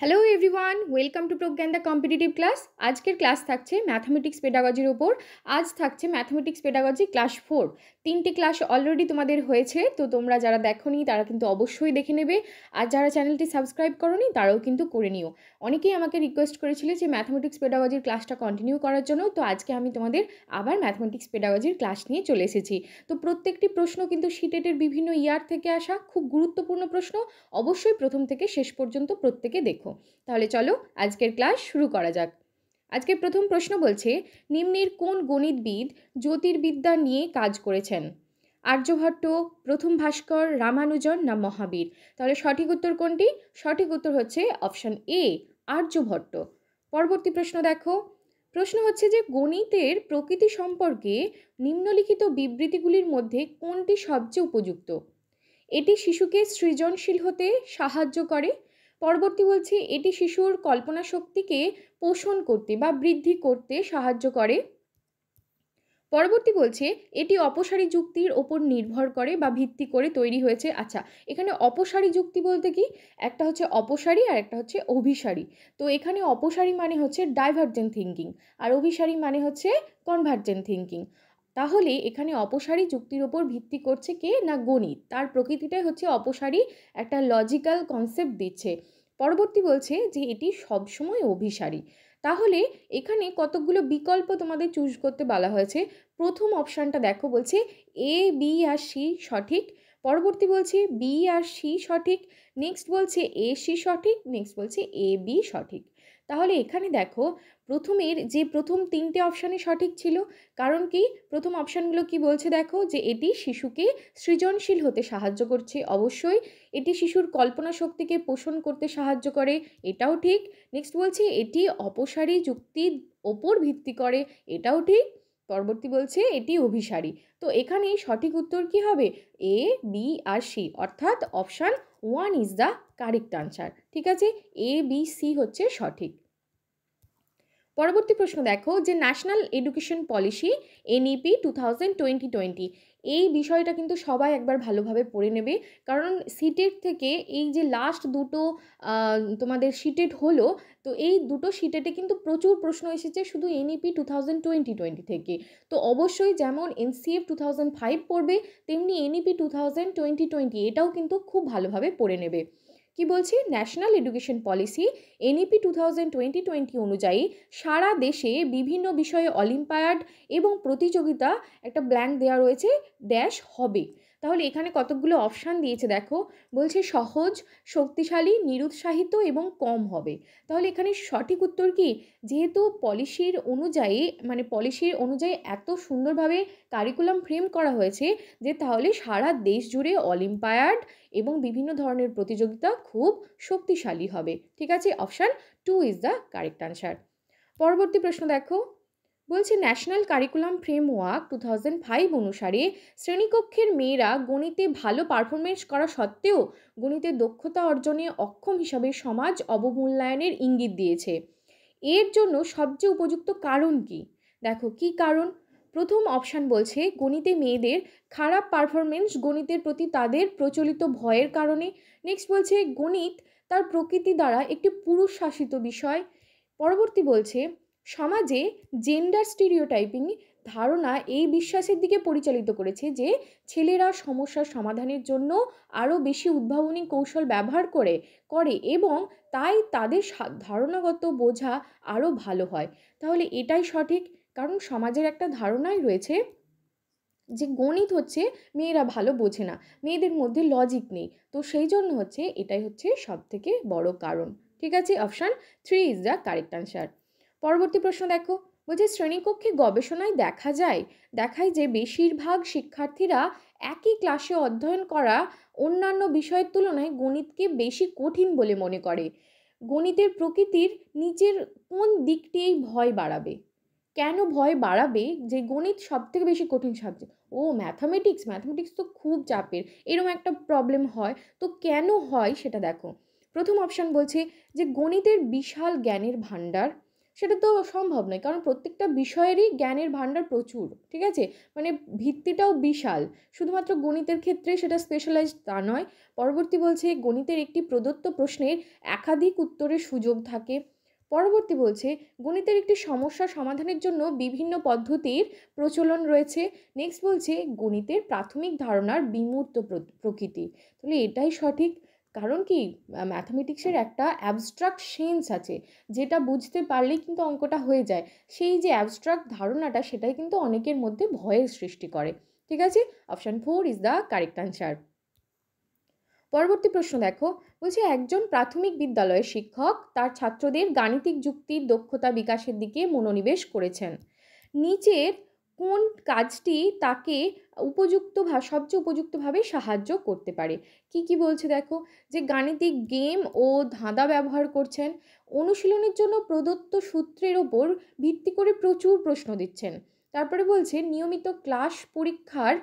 hello everyone welcome to Pragyan the competitive class আজকের class থাকছে mathematics পেডাগজির ওপর আজ থাকছে ম্যাথামেটিক্স পেডাগজি ক্লাস ফোর তিনটি ক্লাস অলরেডি তোমাদের হয়েছে তো তোমরা যারা দেখোনি তারা কিন্তু অবশ্যই দেখে নেবে আর যারা চ্যানেলটি সাবস্ক্রাইব করনি তারাও কিন্তু করে নিও অনেকেই আমাকে রিকোয়েস্ট করেছিল যে ম্যাথামেটিক্স পেডাগজির ক্লাসটা কন্টিনিউ করার জন্য তো আজকে আমি তোমাদের আবার ম্যাথামেটিক্স পেডাগজির ক্লাস নিয়ে চলে এসেছি তো প্রত্যেকটি প্রশ্ন কিন্তু সিটেটের বিভিন্ন ইয়ার থেকে আসা খুব গুরুত্বপূর্ণ প্রশ্ন অবশ্যই প্রথম থেকে শেষ পর্যন্ত প্রত্যেকে দেখো লেখো তাহলে চলো আজকের ক্লাস শুরু করা যাক আজকের প্রথম প্রশ্ন বলছে নিম্নের কোন গণিতবিদ জ্যোতির্বিদ্যা নিয়ে কাজ করেছেন আর্যভট্ট প্রথম ভাস্কর রামানুজন না মহাবীর তাহলে সঠিক উত্তর কোনটি সঠিক উত্তর হচ্ছে অপশান এ আর্যভট্ট পরবর্তী প্রশ্ন দেখো প্রশ্ন হচ্ছে যে গণিতের প্রকৃতি সম্পর্কে নিম্নলিখিত বিবৃতিগুলির মধ্যে কোনটি সবচেয়ে উপযুক্ত এটি শিশুকে সৃজনশীল হতে সাহায্য করে পরবর্তী বলছি এটি শিশুর কল্পনা শক্তিকে পোষণ করতে বা বৃদ্ধি করতে সাহায্য করে পরবর্তী বলছে এটি অপসারী যুক্তির ওপর নির্ভর করে বা ভিত্তি করে তৈরি হয়েছে আচ্ছা এখানে অপসারী যুক্তি বলতে কি একটা হচ্ছে অপসারী আর একটা হচ্ছে অভিসারী তো এখানে অপসারী মানে হচ্ছে ডাইভার্জেন্ট থিঙ্কিং আর অভিসারী মানে হচ্ছে কনভার্জেন্ট থিঙ্কিং তাহলে এখানে অপসারী যুক্তির ওপর ভিত্তি করছে কে না গণিত তার প্রকৃতিটাই হচ্ছে অপসারী একটা লজিক্যাল কনসেপ্ট দিচ্ছে পরবর্তী বলছে যে এটি সবসময় অভিসারী তাহলে এখানে কতকগুলো বিকল্প তোমাদের চুজ করতে বলা হয়েছে প্রথম অপশানটা দেখো বলছে এ বি আর সি সঠিক পরবর্তী বলছে বি আর সি সঠিক নেক্সট বলছে এ সি সঠিক নেক্সট বলছে এ বি সঠিক তাহলে এখানে দেখো প্রথমের যে প্রথম তিনটে অপশানই সঠিক ছিল কারণ কি প্রথম অপশানগুলো কি বলছে দেখো যে এটি শিশুকে সৃজনশীল হতে সাহায্য করছে অবশ্যই এটি শিশুর কল্পনা শক্তিকে পোষণ করতে সাহায্য করে এটাও ঠিক নেক্সট বলছে এটি অপসারী যুক্তির ওপর ভিত্তি করে এটাও ঠিক পরবর্তী বলছে এটি অভিসারী তো এখানে সঠিক উত্তর কি হবে এ বি আর সি অর্থাৎ option one is the correct answer ঠিক আছে এ বি সি হচ্ছে সঠিক পরবর্তী প্রশ্ন দেখো যে national education policy NEP two thousand twenty twenty এই বিষয়টা কিন্তু সবাই একবার ভালোভাবে পড়ে নেবে কারণ সিটের থেকে এই যে লাস্ট দুটো তোমাদের সিটেট হলো তো এই দুটো সিটেটে কিন্তু প্রচুর প্রশ্ন এসেছে শুধু NEP two thousand twenty twenty থেকে তো অবশ্যই যেমন এনসিএফ টু থাউজেন্ড ফাইভ পড়বে তেমনি NEP two thousand twenty twenty এটাও কিন্তু খুব ভালোভাবে পড়ে নেবে কি বলছি national education policy NEP two thousand twenty twenty অনুযায়ী সারা দেশে বিভিন্ন বিষয়ে অলিম্পায়াড এবং প্রতিযোগিতা একটা ব্ল্যাঙ্ক দেওয়া রয়েছে ড্যাশ হবে তাহলে এখানে কতকগুলো অপশান দিয়েছে দেখো বলছে সহজ শক্তিশালী নিরুৎসাহিত এবং কম হবে তাহলে এখানে সঠিক উত্তর কি যেহেতু পলিসির অনুযায়ী মানে পলিসির অনুযায়ী এত সুন্দরভাবে কারিকুলাম ফ্রেম করা হয়েছে যে তাহলে সারা দেশ জুড়ে অলিম্পায়ার্ড এবং বিভিন্ন ধরনের প্রতিযোগিতা খুব শক্তিশালী হবে ঠিক আছে option two is the correct answer পরবর্তী প্রশ্ন দেখো বলছে national curriculum framework two thousand five অনুসারে শ্রেণীকক্ষের মেয়েরা গণিতে ভালো পারফরমেন্স করা সত্ত্বেও গণিতে দক্ষতা অর্জনে অক্ষম হিসাবে সমাজ অবমূল্যায়নের ইঙ্গিত দিয়েছে এর জন্য সবচেয়ে উপযুক্ত কারণ কি দেখো কি কারণ প্রথম অপশান বলছে গণিতে মেয়েদের খারাপ পারফরমেন্স গণিতের প্রতি তাদের প্রচলিত ভয়ের কারণে নেক্সট বলছে গণিত তার প্রকৃতি দ্বারা একটি পুরুষ শাসিত বিষয় পরবর্তী বলছে সমাজে জেন্ডার স্টিরিওটাইপিং ধারণা এই বিশ্বাসের দিকে পরিচালিত করেছে যে ছেলেরা সমস্যার সমাধানের জন্য আরও বেশি উদ্ভাবনী কৌশল ব্যবহার করে করে এবং তাই তাদের ধারণাগত বোঝা আরও ভালো হয় তাহলে এটাই সঠিক কারণ সমাজের একটা ধারণাই রয়েছে যে গণিত হচ্ছে মেয়েরা ভালো বোঝে না মেয়েদের মধ্যে লজিক নেই তো সেই জন্য হচ্ছে এটাই হচ্ছে সব থেকে বড় কারণ ঠিক আছে option three is the correct answer পরবর্তী প্রশ্ন দেখো বলছে শ্রেণীকক্ষে গবেষণায় দেখা যায় দেখায় যে বেশিরভাগ শিক্ষার্থীরা একই ক্লাসে অধ্যয়ন করা অন্যান্য বিষয়ের তুলনায় গণিতকে বেশি কঠিন বলে মনে করে গণিতের প্রকৃতির নিচের কোন দিকটি এই ভয় বাড়াবে কেন ভয় বাড়াবে যে গণিত সব থেকে বেশি কঠিন সাবজেক্ট ও ম্যাথামেটিক্স ম্যাথামেটিক্স তো খুব চাপের এরকম একটা প্রবলেম হয় তো কেন হয় সেটা দেখো প্রথম অপশান বলছে যে গণিতের বিশাল জ্ঞানের ভাণ্ডার সেটা তো সম্ভব নয় কারণ প্রত্যেকটা বিষয়েরই জ্ঞানের ভাণ্ডার প্রচুর ঠিক আছে মানে ভিত্তিটাও বিশাল শুধুমাত্র গণিতের ক্ষেত্রে সেটা স্পেশালাইজড তা নয় পরবর্তী বলছে গণিতের একটি প্রদত্ত প্রশ্নের একাধিক উত্তরের সুযোগ থাকে পরবর্তী বলছে গণিতের একটি সমস্যা সমাধানের জন্য বিভিন্ন পদ্ধতির প্রচলন রয়েছে নেক্সট বলছে গণিতের প্রাথমিক ধারণার বিমূর্ত প্রকৃতি তাহলে এটাই সঠিক কারণ কি ম্যাথামেটিক্সের একটা অ্যাবস্ট্রাক্ট সেন্স আছে যেটা বুঝতে পারলেই কিন্তু অঙ্কটা হয়ে যায় সেই যে অ্যাবস্ট্রাক্ট ধারণাটা সেটাই কিন্তু অনেকের মধ্যে ভয়ের সৃষ্টি করে ঠিক আছে option four is the correct answer পরবর্তী প্রশ্ন দেখো বলছি একজন প্রাথমিক বিদ্যালয়ের শিক্ষক তার ছাত্রদের গাণিতিক যুক্তির দক্ষতা বিকাশের দিকে মনোনিবেশ করেছেন নিচের কোন কাজটি তাকে উপযুক্ত সবচেয়ে উপযুক্তভাবে সাহায্য করতে পারে কি কি বলছে দেখো যে গাণিতিক গেম ও ধাঁধা ব্যবহার করছেন অনুশীলনের জন্য প্রদত্ত সূত্রের ওপর ভিত্তি করে প্রচুর প্রশ্ন দিচ্ছেন তারপরে বলছে নিয়মিত ক্লাস পরীক্ষার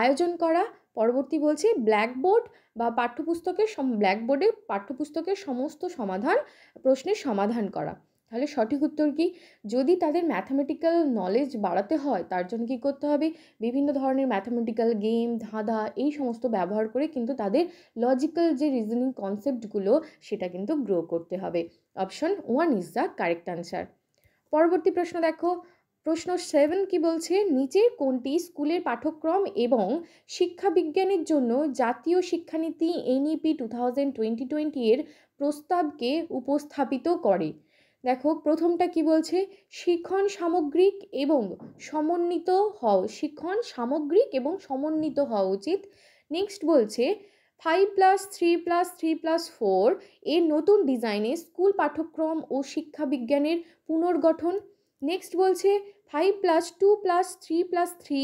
আয়োজন করা পরবর্তী বলছে ব্ল্যাকবোর্ড বা পাঠ্যপুস্তকের ব্ল্যাকবোর্ডে পাঠ্যপুস্তকের সমস্ত সমাধান প্রশ্নের সমাধান করা তাহলে সঠিক উত্তর কি যদি তাদের ম্যাথামেটিক্যাল নলেজ বাড়াতে হয় তার জন্য কী করতে হবে বিভিন্ন ধরনের ম্যাথামেটিক্যাল গেম ধাঁধা এই সমস্ত ব্যবহার করে কিন্তু তাদের লজিক্যাল যে রিজনিং কনসেপ্টগুলো সেটা কিন্তু গ্রো করতে হবে option one is the correct answer পরবর্তী প্রশ্ন দেখো প্রশ্ন সেভেন কি বলছে নিচের কোনটি স্কুলের পাঠ্যক্রম এবং শিক্ষাবিজ্ঞানের জন্য জাতীয় শিক্ষানীতি NEP two thousand twenty twenty এর প্রস্তাবকে উপস্থাপিত করে দেখো প্রথমটা কি বলছে শিক্ষণ সামগ্রিক এবং সমন্বিত হওয়া শিক্ষণ সামগ্রিক এবং সমন্বিত হওয়া উচিত নেক্সট বলছে five plus three plus three plus four এর নতুন ডিজাইনে স্কুল পাঠ্যক্রম ও শিক্ষা বিজ্ঞানের পুনর্গঠন নেক্সট বলছে five plus two plus three plus three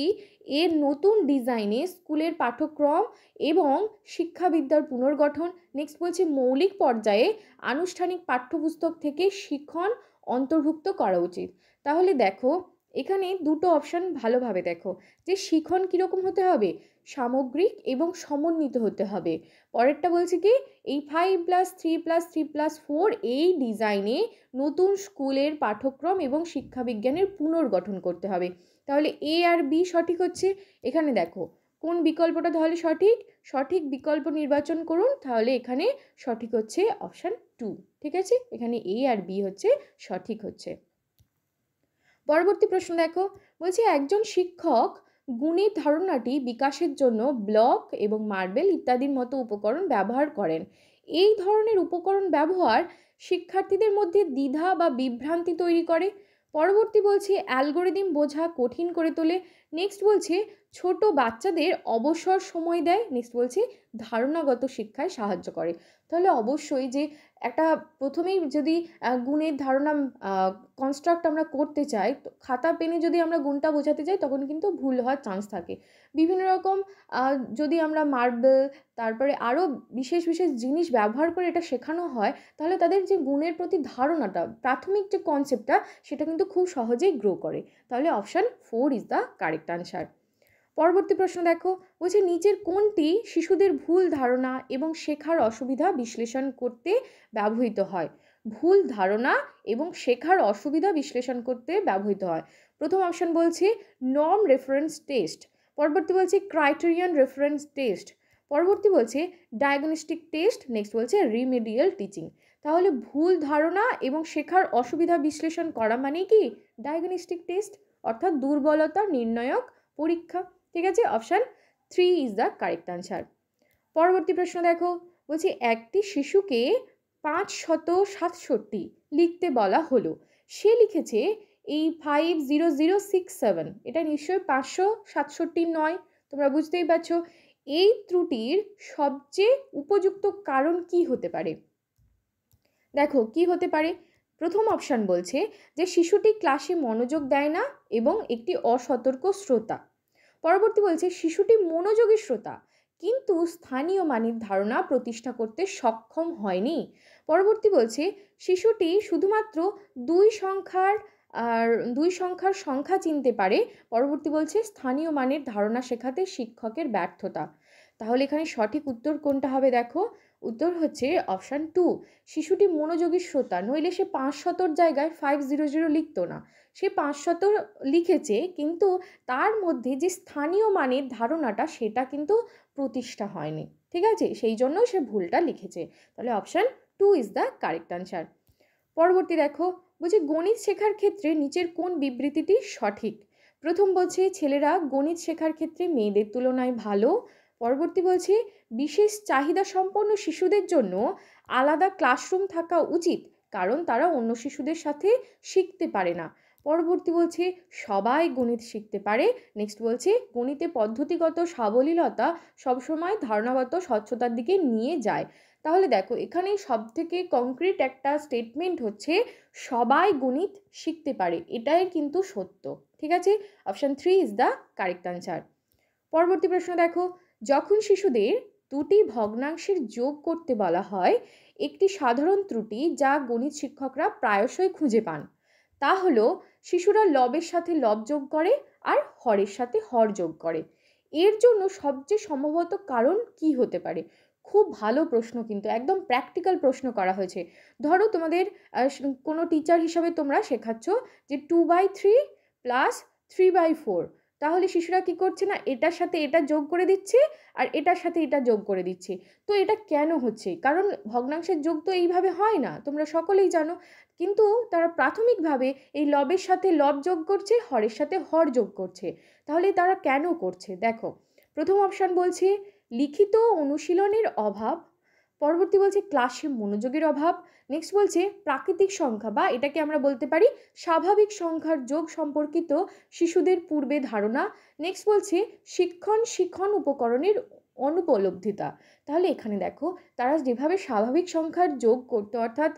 এর নতুন ডিজাইনে স্কুলের পাঠ্যক্রম এবং শিক্ষাবিদ্যার পুনর্গঠন নেক্সট বলছে মৌলিক পর্যায়ে আনুষ্ঠানিক পাঠ্যপুস্তক থেকে শিক্ষণ অন্তর্ভুক্ত করা উচিত তাহলে দেখো এখানে দুটো অপশান ভালোভাবে দেখো যে শিখন কীরকম হতে হবে সামগ্রিক এবং সমন্বিত হতে হবে পরেরটা বলছে কি এই five plus three plus three plus four এই ডিজাইনে নতুন স্কুলের পাঠ্যক্রম এবং শিক্ষাবিজ্ঞানের পুনর্গঠন করতে হবে তাহলে এ আর বি সঠিক হচ্ছে এখানে দেখো কোন বিকল্পটা তাহলে সঠিক সঠিক বিকল্প নির্বাচন করুন তাহলে এখানে সঠিক হচ্ছে অপশান টু ঠিক আছে এখানে এ আর বি হচ্ছে সঠিক হচ্ছে পরবর্তী প্রশ্ন দেখো বলছি একজন শিক্ষক গুণের ধারণাটি বিকাশের জন্য ব্লক এবং মার্বেল ইত্যাদির মতো উপকরণ ব্যবহার করেন এই ধরনের উপকরণ ব্যবহার শিক্ষার্থীদের মধ্যে দ্বিধা বা বিভ্রান্তি তৈরি করে পরবর্তী বলছে অ্যালগোরিদিম বোঝা কঠিন করে তোলে নেক্সট বলছে ছোট বাচ্চাদের অবসর সময় দেয় নেক্সট বলছি ধারণাগত শিক্ষায় সাহায্য করে তাহলে অবশ্যই যে একটা প্রথমেই যদি গুণের ধারণা কনস্ট্রাক্ট আমরা করতে চাই তো খাতা পেনে যদি আমরা গুণটা বোঝাতে চাই তখন কিন্তু ভুল হওয়ার চান্স থাকে বিভিন্ন রকম যদি আমরা মার্বেল তারপরে আরও বিশেষ বিশেষ জিনিস ব্যবহার করে এটা শেখানো হয় তাহলে তাদের যে গুণের প্রতি ধারণাটা প্রাথমিক যে কনসেপ্টটা সেটা কিন্তু খুব সহজেই গ্রো করে তাহলে option four is the correct answer পরবর্তী প্রশ্ন দেখো বলছে নিচের কোনটি শিশুদের ভুল ধারণা এবং শেখার অসুবিধা বিশ্লেষণ করতে ব্যবহৃত হয় ভুল ধারণা এবং শেখার অসুবিধা বিশ্লেষণ করতে ব্যবহৃত হয় প্রথম অপশন বলছে নর্ম রেফারেন্স টেস্ট পরবর্তী বলছে ক্রাইটেরিয়ান রেফারেন্স টেস্ট পরবর্তী বলছে ডায়াগনস্টিক টেস্ট নেক্সট বলছে রিমেডিয়াল টিচিং তাহলে ভুল ধারণা এবং শেখার অসুবিধা বিশ্লেষণ করা মানে কি ডায়াগনস্টিক টেস্ট অর্থাৎ দুর্বলতা নির্ণায়ক পরীক্ষা ঠিক আছে option three is the correct answer পরবর্তী প্রশ্ন দেখো বলছি একটি শিশুকে পাঁচ শত সাতষট্টি লিখতে বলা হলো সে লিখেছে এই five zero zero six seven এটা নিশ্চয়ই পাঁচশো সাতষট্টি নয় তোমরা বুঝতেই পারছ এই ত্রুটির সবচেয়ে উপযুক্ত কারণ কি হতে পারে দেখো কি হতে পারে প্রথম অপশান বলছে যে শিশুটি ক্লাসে মনোযোগ দেয় না এবং একটি অসতর্ক শ্রোতা পরবর্তী বলছে শিশুটি মনোযোগী শ্রোতা কিন্তু স্থানীয় মানের ধারণা প্রতিষ্ঠা করতে সক্ষম হয়নি পরবর্তী বলছে শিশুটি শুধুমাত্র দুই সংখ্যার আর দুই সংখ্যার সংখ্যা চিনতে পারে পরবর্তী বলছে স্থানীয় মানের ধারণা শেখাতে শিক্ষকের ব্যর্থতা তাহলে এখানে সঠিক উত্তর কোনটা হবে দেখো উত্তর হচ্ছে অপশান টু শিশুটি মনোযোগী শ্রোতা নইলে সে পাঁচ শতর জায়গায় ফাইভ জিরো জিরো লিখতো না সে পাঁচ শতর লিখেছে কিন্তু তার মধ্যে যে স্থানীয় মানের ধারণাটা সেটা কিন্তু প্রতিষ্ঠা হয়নি ঠিক আছে সেই জন্য সে ভুলটা লিখেছে তাহলে option two is the correct answer পরবর্তী দেখো বলছে গণিত শেখার ক্ষেত্রে নিচের কোন বিবৃতিটি সঠিক প্রথম বলছে ছেলেরা গণিত শেখার ক্ষেত্রে মেয়েদের তুলনায় ভালো পরবর্তী বলছি বিশেষ চাহিদা সম্পন্ন শিশুদের জন্য আলাদা ক্লাসরুম থাকা উচিত কারণ তারা অন্য শিশুদের সাথে শিখতে পারে না পরবর্তী বলছে সবাই গণিত শিখতে পারে নেক্সট বলছে গণিতে পদ্ধতিগত সাবলীলতা সবসময় ধারণাগত স্বচ্ছতার দিকে নিয়ে যায় তাহলে দেখো এখানে সব থেকে কংক্রিট একটা স্টেটমেন্ট হচ্ছে সবাই গণিত শিখতে পারে এটাই কিন্তু সত্য ঠিক আছে option three is the correct answer পরবর্তী প্রশ্ন দেখো যখন শিশুদের দুটি ভগ্নাংশের যোগ করতে বলা হয় একটি সাধারণ ত্রুটি যা গণিত শিক্ষকরা প্রায়শই খুঁজে পান তা হলো শিশুরা লবের সাথে লব যোগ করে আর হরের সাথে হর যোগ করে এর জন্য সবচেয়ে সম্ভবত কারণ কি হতে পারে খুব ভালো প্রশ্ন কিন্তু একদম প্র্যাকটিক্যাল প্রশ্ন করা হয়েছে ধরো তোমাদের কোনো টিচার হিসাবে তোমরা শেখাচ্ছ যে two by three plus three by four তাহলে শিশুরা কি করছে না এটার সাথে এটা যোগ করে দিচ্ছে আর এটার সাথে এটা যোগ করে দিচ্ছে তো এটা কেন হচ্ছে কারণ ভগ্নাংশের যোগ তো এইভাবে হয় না তোমরা সকলেই জানো কিন্তু তারা প্রাথমিকভাবে এই লবের সাথে লব যোগ করছে হরের সাথে হর যোগ করছে তাহলে তারা কেন করছে দেখো প্রথম অপশান বলছে লিখিত অনুশীলনের অভাব পরবর্তী বলছে ক্লাসে মনোযোগের অভাব নেক্সট বলছে প্রাকৃতিক সংখ্যা বা এটাকে আমরা বলতে পারি স্বাভাবিক সংখ্যার যোগ সম্পর্কিত শিশুদের পূর্বে ধারণা নেক্সট বলছে শিক্ষণ শিক্ষণ উপকরণের অনুপলব্ধিতা তাহলে এখানে দেখো তারা যেভাবে স্বাভাবিক সংখ্যার যোগ করতো অর্থাৎ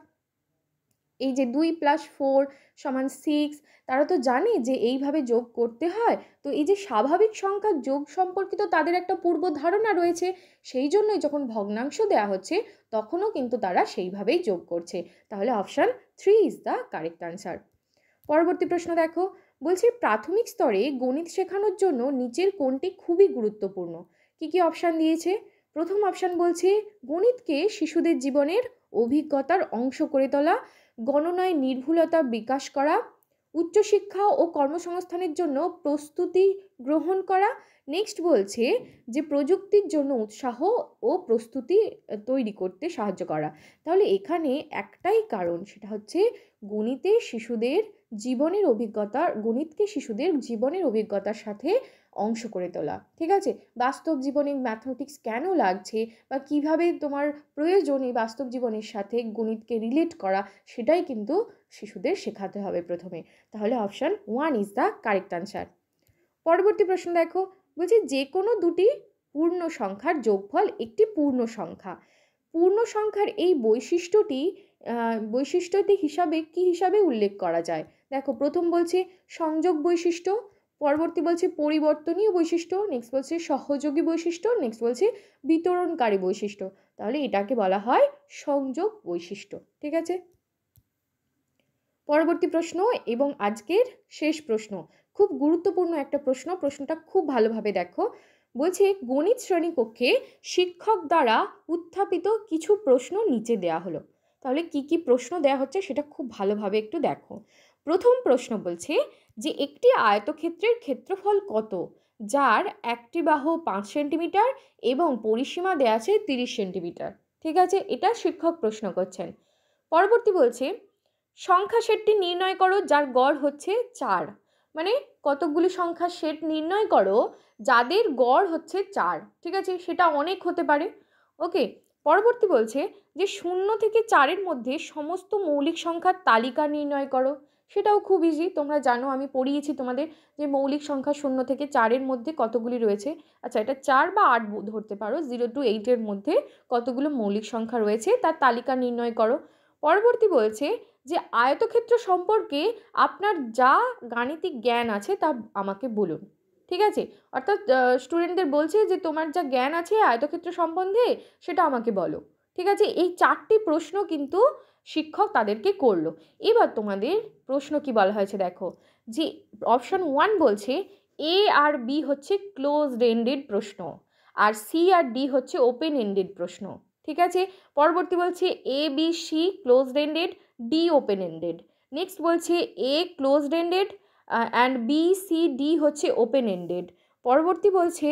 এই যে দুই প্লাস ফোর সমান সিক্স তারা তো জানে যে এইভাবে যোগ করতে হয় তো এই যে স্বাভাবিক সংখ্যার যোগ সম্পর্কিত তাদের একটা পূর্ব ধারণা রয়েছে সেই জন্যই যখন ভগ্নাংশ দেয়া হচ্ছে তখনও কিন্তু তারা সেইভাবেই যোগ করছে তাহলে option three is the correct answer পরবর্তী প্রশ্ন দেখো বলছে প্রাথমিক স্তরে গণিত শেখানোর জন্য নিচের কোনটি খুবই গুরুত্বপূর্ণ কি কি অপশান দিয়েছে প্রথম অপশান বলছে গণিতকে শিশুদের জীবনের অভিজ্ঞতার অংশ করে তোলা গণনায় নির্ভুলতা বিকাশ করা উচ্চশিক্ষা ও কর্মসংস্থানের জন্য প্রস্তুতি গ্রহণ করা নেক্সট বলছে যে প্রযুক্তির জন্য উৎসাহ ও প্রস্তুতি তৈরি করতে সাহায্য করা তাহলে এখানে একটাই কারণ সেটা হচ্ছে গণিতে শিশুদের জীবনের অভিজ্ঞতা গণিতকে শিশুদের জীবনের অভিজ্ঞতার সাথে অংশ করে তোলা ঠিক আছে বাস্তব জীবনে ম্যাথমেটিক্স কেন লাগছে বা কিভাবে তোমার প্রয়োজন এই বাস্তব জীবনের সাথে গণিতকে রিলেট করা সেটাই কিন্তু শিশুদের শেখাতে হবে প্রথমে তাহলে option one is the correct answer পরবর্তী প্রশ্ন দেখো বলছি যে কোনো দুটি পূর্ণ সংখ্যার যোগফল একটি পূর্ণ সংখ্যা পূর্ণ সংখ্যার এই বৈশিষ্ট্যটি বৈশিষ্ট্যটি হিসাবে কি হিসাবে উল্লেখ করা যায় দেখো প্রথম বলছে সংযোগ বৈশিষ্ট্য পরবর্তী বলছে পরিবর্তনীয় বৈশিষ্ট্য নেক্সট বলছে সহযোগী বৈশিষ্ট্য নেক্সট বলছে বিতরণকারী বৈশিষ্ট্য তাহলে এটাকে বলা হয় সংযোগ বৈশিষ্ট্য ঠিক আছে পরবর্তী প্রশ্ন এবং আজকের শেষ প্রশ্ন খুব গুরুত্বপূর্ণ একটা প্রশ্ন প্রশ্নটা খুব ভালোভাবে দেখো বলছে গণিত শ্রেণীকক্ষে শিক্ষক দ্বারা উত্থাপিত কিছু প্রশ্ন নিচে দেয়া হলো তাহলে কি কি প্রশ্ন দেয়া হচ্ছে সেটা খুব ভালোভাবে একটু দেখো প্রথম প্রশ্ন বলছে যে একটি আয়তক্ষেত্রের ক্ষেত্রফল কত যার একটি বাহু পাঁচ সেন্টিমিটার এবং পরিসীমা দেয়া আছে তিরিশ সেন্টিমিটার ঠিক আছে এটা শিক্ষক প্রশ্ন করছেন পরবর্তী বলছে সংখ্যা সেটটি নির্ণয় করো যার গড় হচ্ছে চার মানে কতকগুলি সংখ্যা সেট নির্ণয় করো যাদের গড় হচ্ছে চার ঠিক আছে সেটা অনেক হতে পারে ওকে পরবর্তী বলছে যে শূন্য থেকে চারের মধ্যে সমস্ত মৌলিক সংখ্যার তালিকা নির্ণয় করো সেটাও খুব ইজি তোমরা জানো আমি পড়িয়েছি তোমাদের যে মৌলিক সংখ্যা শূন্য থেকে চারের মধ্যে কতগুলি রয়েছে আচ্ছা এটা চার বা আট ধরতে পারো জিরো টু এইটের মধ্যে কতগুলো মৌলিক সংখ্যা রয়েছে তার তালিকা নির্ণয় করো পরবর্তী বলছে যে আয়তক্ষেত্র সম্পর্কে আপনার যা গাণিতিক জ্ঞান আছে তা আমাকে বলুন ঠিক আছে অর্থাৎ স্টুডেন্টদের বলছে যে তোমার যা জ্ঞান আছে আয়তক্ষেত্র সম্বন্ধে সেটা আমাকে বলো ঠিক আছে এই চারটি প্রশ্ন কিন্তু শিক্ষক তাদেরকে করলো এবার তোমাদের প্রশ্ন কি বলা হয়েছে দেখো যে অপশান ওয়ান বলছে এ আর বি হচ্ছে ক্লোজড এন্ডেড প্রশ্ন আর সি আর ডি হচ্ছে ওপেন এন্ডেড প্রশ্ন ঠিক আছে পরবর্তী বলছে A B C closed ended D open ended next বলছে A closed ended and B C D হচ্ছে ওপেন এন্ডেড পরবর্তী বলছে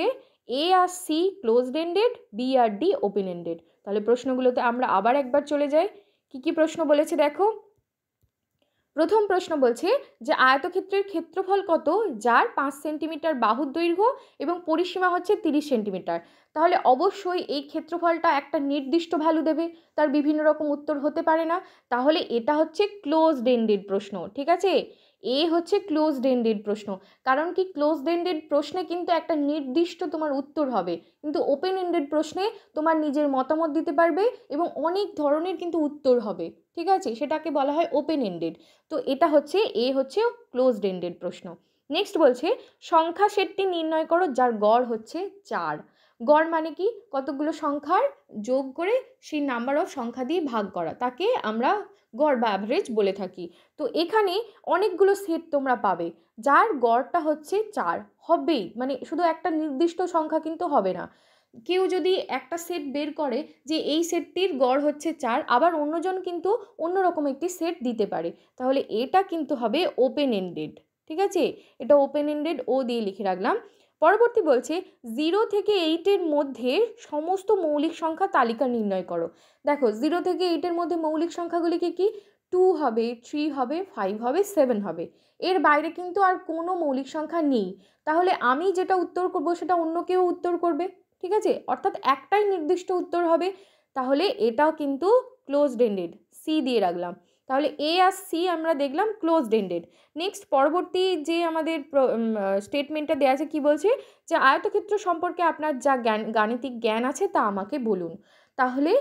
এ আর সি ক্লোজড এন্ডেড বি আর ডি ওপেন এন্ডেড তাহলে প্রশ্নগুলোতে আমরা আবার একবার চলে যাই কি কি প্রশ্ন বলেছে দেখো প্রথম প্রশ্ন বলছে যে আয়তক্ষেত্রের ক্ষেত্রফল কত যার পাঁচ সেন্টিমিটার বাহুর দৈর্ঘ্য এবং পরিসীমা হচ্ছে তিরিশ সেন্টিমিটার তাহলে অবশ্যই এই ক্ষেত্রফলটা একটা নির্দিষ্ট ভ্যালু দেবে তার বিভিন্ন রকম উত্তর হতে পারে না তাহলে এটা হচ্ছে ক্লোজ ডেন্ডেড প্রশ্ন ঠিক আছে এ হচ্ছে ক্লোজড এন্ডেড প্রশ্ন কারণ কি ক্লোজড এন্ডেড প্রশ্নে কিন্তু একটা নির্দিষ্ট তোমার উত্তর হবে কিন্তু ওপেন এন্ডেড প্রশ্নে তোমার নিজের মতামত দিতে পারবে এবং অনেক ধরনের কিন্তু উত্তর হবে ঠিক আছে সেটাকে বলা হয় ওপেন এন্ডেড তো এটা হচ্ছে এ হচ্ছে ক্লোজড এন্ডেড প্রশ্ন নেক্সট বলছে সংখ্যা সেটটি নির্ণয় করো যার গড় হচ্ছে চার গড় মানে কি কতগুলো সংখ্যার যোগ করে সেই নাম্বার অফ সংখ্যা দিয়ে ভাগ করা তাকে আমরা গড় বা অ্যাভারেজ বলে থাকি তো এখানে অনেকগুলো সেট তোমরা পাবে যার গড়টা হচ্ছে চার হবেই মানে শুধু একটা নির্দিষ্ট সংখ্যা কিন্তু হবে না কেউ যদি একটা সেট বের করে যে এই সেটটির গড় হচ্ছে চার আবার অন্যজন কিন্তু অন্যরকম একটি সেট দিতে পারে তাহলে এটা কিন্তু হবে ওপেন এন্ডেড ঠিক আছে এটা ওপেন এন্ডেড ও দিয়ে লিখে রাখলাম পরবর্তী বলছে জিরো থেকে এইটের মধ্যে সমস্ত মৌলিক সংখ্যা তালিকা নির্ণয় করো দেখো জিরো থেকে এইটের মধ্যে মৌলিক সংখ্যাগুলিকে কি টু হবে থ্রি হবে ফাইভ হবে সেভেন হবে এর বাইরে কিন্তু আর কোনো মৌলিক সংখ্যা নেই তাহলে আমি যেটা উত্তর করব সেটা অন্য কেউ উত্তর করবে ঠিক আছে অর্থাৎ একটাই নির্দিষ্ট উত্তর হবে তাহলে এটাও কিন্তু ক্লোজড এন্ডেড সি দিয়ে রাখলাম তাহলে এ আর সি আমরা দেখলাম ক্লোজড এন্ডেড নেক্সট পরবর্তী যে আমাদের স্টেটমেন্টটা দেওয়া আছে কি বলছে যে আয়তক্ষেত্র সম্পর্কে আপনার যা জ্ঞান গাণিতিক জ্ঞান আছে তা আমাকে বলুন তাহলে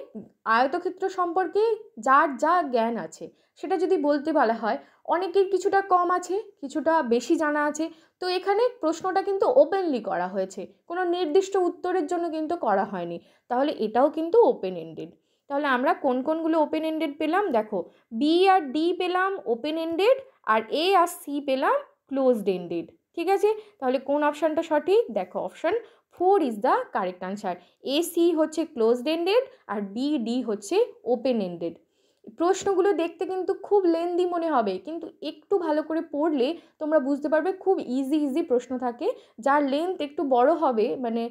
আয়তক্ষেত্র সম্পর্কে যার যা জ্ঞান আছে সেটা যদি বলতে বলা হয় অনেকের কিছুটা কম আছে কিছুটা বেশি জানা আছে তো এখানে প্রশ্নটা কিন্তু ওপেনলি করা হয়েছে কোনো নির্দিষ্ট উত্তরের জন্য কিন্তু করা হয়নি তাহলে এটাও কিন্তু ওপেন এন্ডেড তাহলে আমরা কোন কোনগুলো ওপেন এন্ডেড পেলাম দেখো বি আর ডি পেলাম ওপেন এন্ডেড আর এ আর সি পেলাম ক্লোজড এন্ডেড ঠিক আছে তাহলে কোন অপশানটা সঠিক দেখো option four is the correct answer A C হচ্ছে ক্লোজড এন্ডেড আর বি ডি হচ্ছে ওপেন এন্ডেড প্রশ্নগুলো দেখতে কিন্তু খুব লেন্দি মনে হবে কিন্তু একটু ভালো করে পড়লে তোমরা বুঝতে পারবে খুব ইজি ইজি প্রশ্ন থাকে যার লেন্থ একটু বড় হবে মানে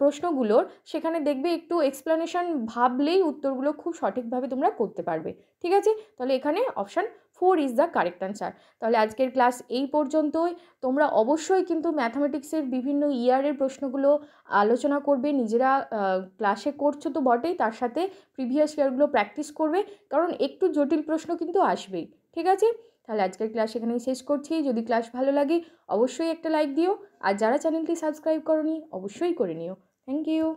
প্রশ্নগুলোর সেখানে দেখবে একটু এক্সপ্লানেশন ভাবলেই উত্তরগুলো খুব সঠিকভাবে তোমরা করতে পারবে ঠিক আছে তাহলে এখানে option four is the correct answer তাহলে আজকের ক্লাস এই পর্যন্তই তোমরা অবশ্যই কিন্তু ম্যাথামেটিক্সের বিভিন্ন ইয়ারের প্রশ্নগুলো আলোচনা করবে নিজেরা ক্লাসে করছো তো বটেই তার সাথে প্রিভিয়াস ইয়ারগুলো প্র্যাকটিস করবে কারণ একটু জটিল প্রশ্ন কিন্তু আসবেই ঠিক আছে তাহলে আজকের ক্লাস এখানেই শেষ করছি যদি ক্লাস ভালো লাগে অবশ্যই একটা লাইক দিও আর যারা চ্যানেলটি সাবস্ক্রাইব করনি অবশ্যই করে নিও থ্যাংক ইউ